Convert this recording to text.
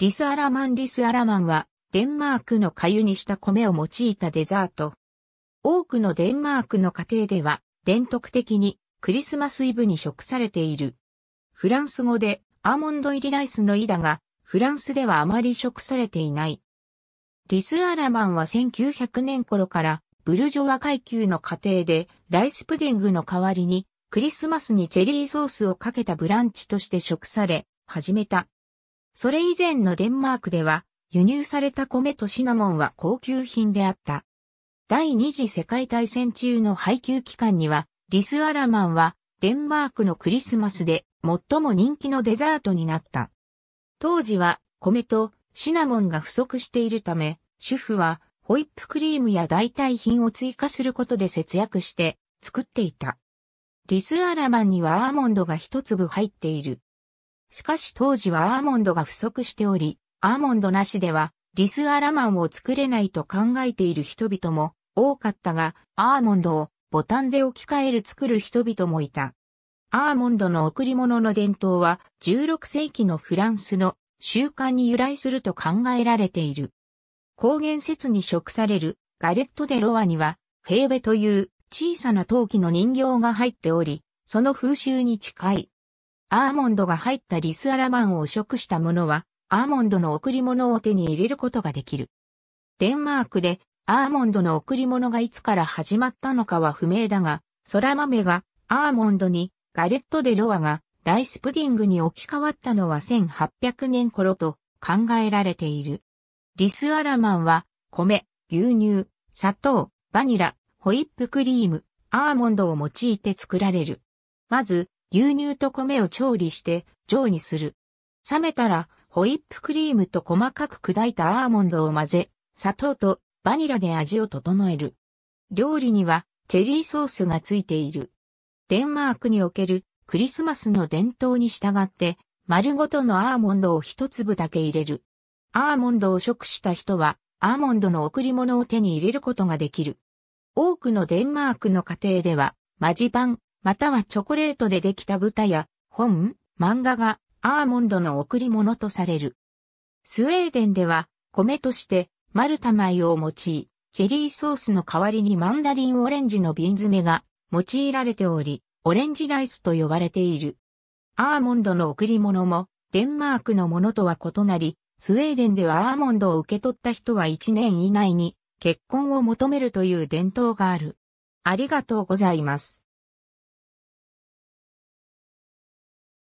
リスアラマンリスアラマンは、デンマークの粥にした米を用いたデザート。多くのデンマークの家庭では、伝統的にクリスマスイブに食されている。フランス語でアーモンド入りライスのイだが、フランスではあまり食されていない。リスアラマンは1900年頃からブルジョワ階級の家庭でライスプディングの代わりにクリスマスにチェリーソースをかけたブランチとして食され始めた。それ以前のデンマークでは、輸入された米とシナモンは高級品であった。第二次世界大戦中の配給期間には、リスアラマンはデンマークのクリスマスで最も人気のデザートになった。当時は米とシナモンが不足しているため、主婦はホイップクリームや代替品を追加することで節約して作っていた。リスアラマンにはアーモンドが一粒入っている。しかし当時はアーモンドが不足しており、アーモンドなしではリスアラマンを作れないと考えている人々も多かったが、アーモンドをボタンで置き換える作る人々もいた。アーモンドの贈り物の伝統は16世紀のフランスの習慣に由来すると考えられている。高原説に食されるガレット・デ・ロワにはフェーベという小さな陶器の人形が入っており、その風習に近いアーモンドが入ったリスアラマンを食した者は、アーモンドの贈り物を手に入れることができる。デンマークで、アーモンドの贈り物がいつから始まったのかは不明だが、ラマ豆がアーモンドに、ガレット・デ・ロワがライスプディングに置き換わったのは1800年頃と考えられている。リスアラマンは、米、牛乳、砂糖、バニラ、ホイップクリーム、アーモンドを用いて作られる。まず、牛乳と米を調理して上にする。冷めたら、ホイップクリームと細かく砕いたアーモンドを混ぜ、砂糖とバニラで味を整える。料理にはチェリーソースがついている。デンマークにおけるクリスマスの伝統に従って、丸ごとのアーモンドを一粒だけ入れる。アーモンドを食した人は、アーモンドの贈り物を手に入れることができる。多くのデンマークの家庭では、マジパン、またはチョコレートでできた豚や本、漫画がアーモンドの贈り物とされる。スウェーデンでは米としてマルタ米を用い、チェリーソースの代わりにマンダリンオレンジの瓶詰めが用いられており、オレンジライスと呼ばれている。アーモンドの贈り物もデンマークのものとは異なり、スウェーデンではアーモンドを受け取った人は1年以内に結婚を求めるという伝統がある。ありがとうございます。